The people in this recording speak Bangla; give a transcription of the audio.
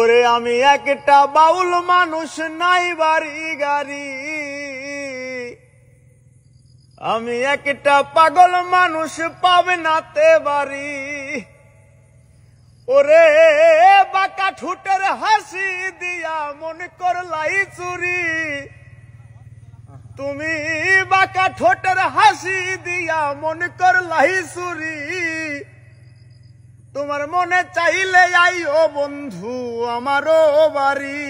ওরে আমি একটা বাউল মানুষ নাই বাড়ি গাড়ি আমি একটা পাগল মানুষ পাবে নাতে বাড়ি ওরে বাঁকা ঠুটের হাসি দিয়া মনে করলাই চুরি তুমি বাঁকা ঠোঁটের হাসি দিয়া মনে করলাই চুরি তোমার মনে চাইলে আই ও বন্ধু আমারও বাড়ি